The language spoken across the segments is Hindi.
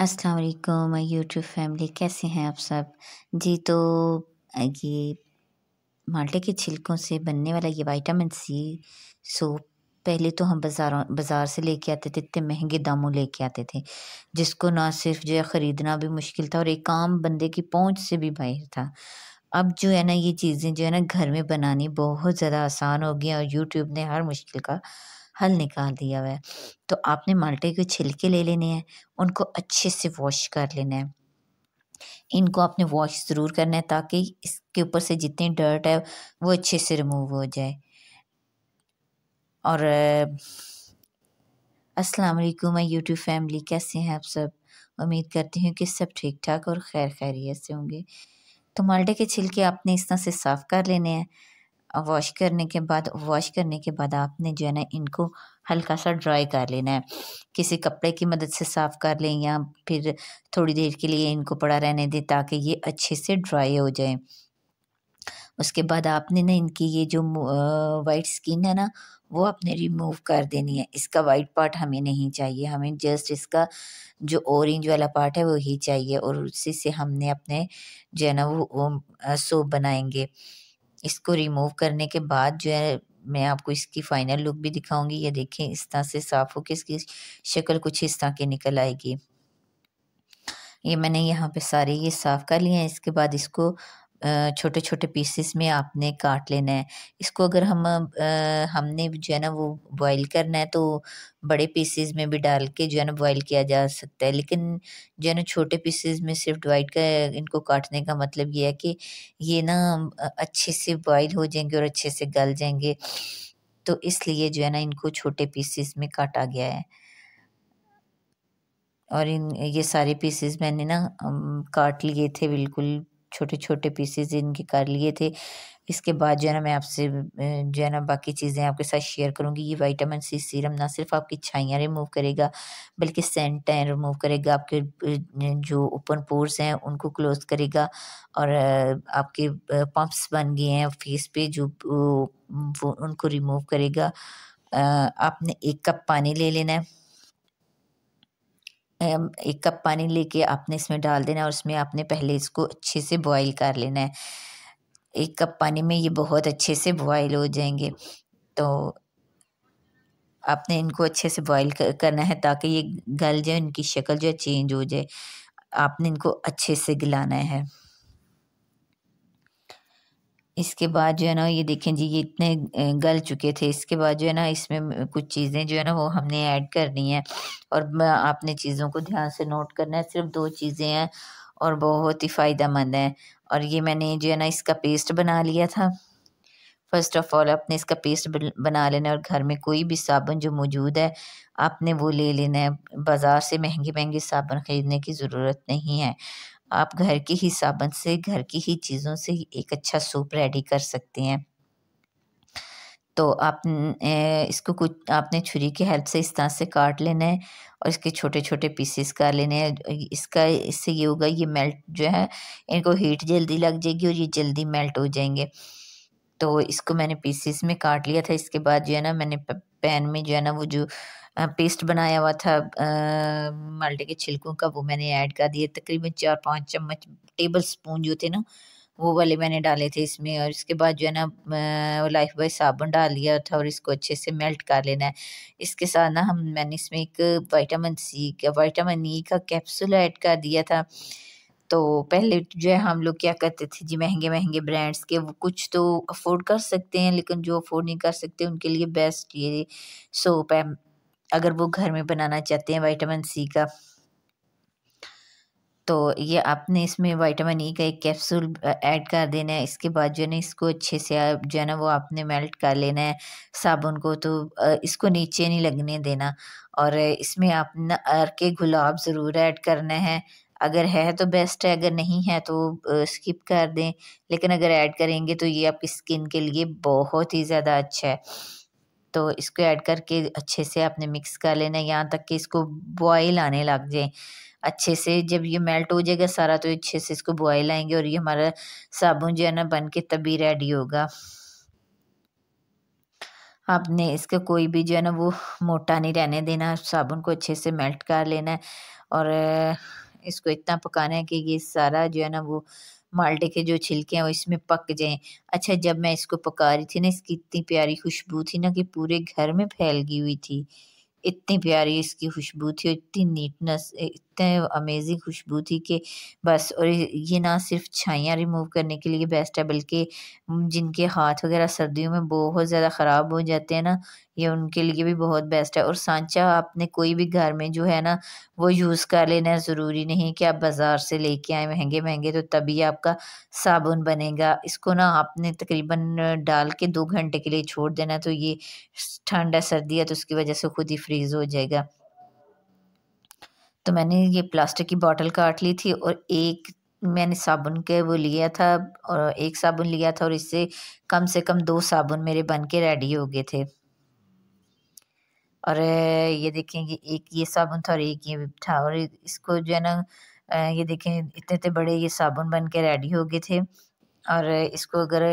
अस्सलाम वालेकुम माय यूट्यूब फैमिली कैसे हैं आप सब जी तो ये माल्टे के छिलकों से बनने वाला ये विटामिन सी सोप पहले तो हम बाज़ारों बाज़ार से लेके आते थे इतने महंगे दामों लेके आते थे जिसको ना सिर्फ जो है ख़रीदना भी मुश्किल था और एक आम बंदे की पहुंच से भी बाहर था अब जो है ना ये चीज़ें जो है ना घर में बनानी बहुत ज़्यादा आसान हो गई हैं और यूट्यूब ने हर मुश्किल का हल निकाल दिया हुआ है तो आपने माल्टे के छिलके ले लेने हैं उनको अच्छे से वॉश कर लेना है इनको आपने वॉश ज़रूर करना है ताकि इसके ऊपर से जितनी डर्ट है वो अच्छे से रिमूव हो जाए और अस्सलाम वालेकुम मैं यूट्यूब फैमिली कैसे हैं आप सब उम्मीद करती हूँ कि सब ठीक ठाक और खैर खैरियत से होंगे तो माल्टे के छिलके आपने इस तरह से साफ़ कर लेने हैं वॉश करने के बाद वॉश करने के बाद आपने जो है ना इनको हल्का सा ड्राई कर लेना है किसी कपड़े की मदद से साफ़ कर लें या फिर थोड़ी देर के लिए इनको पड़ा रहने दें ताकि ये अच्छे से ड्राई हो जाए उसके बाद आपने ना इनकी ये जो वाइट स्किन है ना वो आपने रिमूव कर देनी है इसका वाइट पार्ट हमें नहीं चाहिए हमें जस्ट इसका जो ऑरेंज वाला पार्ट है वो ही चाहिए और उसी से हमने अपने जो है ना वो, वो सोप बनाएंगे इसको रिमूव करने के बाद जो है मैं आपको इसकी फ़ाइनल लुक भी दिखाऊंगी ये देखें इस तरह से साफ़ होकर इसकी शक्ल कुछ इस तरह की निकल आएगी ये मैंने यहाँ पे सारे ये साफ़ कर लिए हैं इसके बाद इसको छोटे छोटे पीसेस में आपने काट लेना है इसको अगर हम हमने जो है ना वो बॉईल करना है तो बड़े पीसेस में भी डाल के जो है ना बॉईल किया जा सकता है लेकिन जो है ना छोटे पीसेस में सिर्फ डिवाइड का इनको काटने का मतलब ये है कि ये ना अच्छे से बॉईल हो जाएंगे और अच्छे से गल जाएंगे तो इसलिए जो है ना इनको छोटे पीसेस में काटा गया है और इन ये सारे पीसेस मैंने ना काट लिए थे बिल्कुल छोटे छोटे पीसेज इनके कर लिए थे इसके बाद जो है ना मैं आपसे जो है ना बाकी चीज़ें आपके साथ शेयर करूँगी ये वाइटामिन सी सीरम ना सिर्फ आपकी छाइयाँ रिमूव करेगा बल्कि सेंटें रिमूव करेगा आपके जो ओपन पोर्स हैं उनको क्लोज करेगा और आपके पम्प्स बन गए हैं फेस पे जो वो उनको रिमूव करेगा आपने एक कप पानी ले लेना है एक कप पानी लेके आपने इसमें डाल देना और उसमें आपने पहले इसको अच्छे से बॉईल कर लेना है एक कप पानी में ये बहुत अच्छे से बॉईल हो जाएंगे तो आपने इनको अच्छे से बॉईल करना है ताकि ये गल जाए इनकी शक्ल जो है चेंज हो जाए आपने इनको अच्छे से गलाना है इसके बाद जो है ना ये देखें जी ये इतने गल चुके थे इसके बाद जो है ना इसमें कुछ चीज़ें जो है ना वो हमने ऐड करनी है और आपने चीज़ों को ध्यान से नोट करना है सिर्फ दो चीज़ें हैं और बहुत ही फ़ायदा मंद है और ये मैंने जो है ना इसका पेस्ट बना लिया था फ़र्स्ट ऑफ़ ऑल आपने इसका पेस्ट बना लेना है और घर में कोई भी साबुन जो मौजूद है आपने वो ले लेना है बाज़ार से महंगे महंगे साबुन ख़रीदने की ज़रूरत नहीं है आप घर के ही साबन से घर की ही चीज़ों से एक अच्छा सूप रेडी कर सकते हैं तो आप इसको कुछ आपने छुरी की हेल्प से इस तरह से काट लेना है और इसके छोटे छोटे पीसेस कर लेने हैं इसका इससे ये होगा ये मेल्ट जो है इनको हीट जल्दी लग जाएगी और ये जल्दी मेल्ट हो जाएंगे तो इसको मैंने पीसेस में काट लिया था इसके बाद जो है ना मैंने पैन में जो है ना वो जो पेस्ट बनाया हुआ था माल्टे के छिलकों का वो मैंने ऐड कर दिए तकरीबन चार पाँच चम्मच टेबल स्पून जो थे ना वो वाले मैंने डाले थे इसमें और इसके बाद जो है ना लाइफ बॉय साबुन डाल लिया था और इसको अच्छे से मेल्ट कर लेना है इसके साथ ना हम मैंने इसमें एक वाइटामिन सी का वाइटामिन ई e का कैप्सूल ऐड कर दिया था तो पहले जो है हम लोग क्या करते थे जी महंगे महंगे ब्रांड्स के वो कुछ तो अफोर्ड कर सकते हैं लेकिन जो अफोर्ड नहीं कर सकते उनके लिए बेस्ट ये सोप है अगर वो घर में बनाना चाहते हैं विटामिन सी का तो ये आपने इसमें विटामिन ई e का एक कैप्सूल ऐड कर देना है इसके बाद जो है ना इसको अच्छे से जो है ना वो आपने मेल्ट कर लेना है साबुन को तो इसको नीचे नहीं लगने देना और इसमें आप ना अर के गुलाब ज़रूर ऐड करना है अगर है तो बेस्ट है अगर नहीं है तो स्किप कर दें लेकिन अगर ऐड करेंगे तो ये आपकी स्किन के लिए बहुत ही ज़्यादा अच्छा है तो इसको ऐड करके अच्छे से आपने मिक्स कर लेना है यहाँ तक कि इसको बॉयल आने लग जाए अच्छे से जब ये मेल्ट हो जाएगा सारा तो अच्छे से इसको बॉयल आएंगे और ये हमारा साबुन जो है ना बन के तभी रेडी होगा आपने इसका कोई भी जो है ना वो मोटा नहीं रहने देना साबुन को अच्छे से मेल्ट कर लेना है और इसको इतना पकाना है कि ये सारा जो है ना वो माल्टे के जो छिलके हैं वो इसमें पक जाएं अच्छा जब मैं इसको पका रही थी ना इसकी इतनी प्यारी खुशबू थी ना कि पूरे घर में फैल गई हुई थी इतनी प्यारी इसकी खुशबू थी इतनी नीटनेस सकते हैं अमेजिंग खुशबू थी कि बस और ये ना सिर्फ छाइयाँ रिमूव करने के लिए बेस्ट है बल्कि जिनके हाथ वगैरह सर्दियों में बहुत ज़्यादा ख़राब हो जाते हैं ना ये उनके लिए भी बहुत बेस्ट है और सांचा आपने कोई भी घर में जो है ना वो यूज़ कर लेना ज़रूरी नहीं कि आप बाज़ार से लेके आए महंगे महंगे तो तभी आपका साबुन बनेगा इसको ना आपने तकरीबन डाल के दो घंटे के लिए छोड़ देना तो ये ठंड है सर्दी है तो उसकी वजह से खुद ही फ्रीज़ हो जाएगा तो मैंने ये प्लास्टिक की बॉटल काट ली थी और एक मैंने साबुन के वो लिया था और एक साबुन लिया था और इससे कम से कम दो साबुन मेरे बन के रेडी हो गए थे और ये देखें कि एक ये साबुन था और एक ये था और इसको जो है ना ये देखें इतने इतने बड़े ये साबुन बन के रेडी हो गए थे और इसको अगर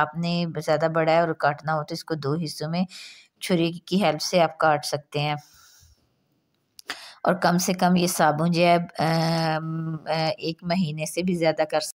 आपने ज़्यादा बड़ा है और काटना हो तो इसको दो हिस्सों में छुरी की हेल्प से आप काट सकते हैं और कम से कम ये साबुन जो है एक महीने से भी ज़्यादा कर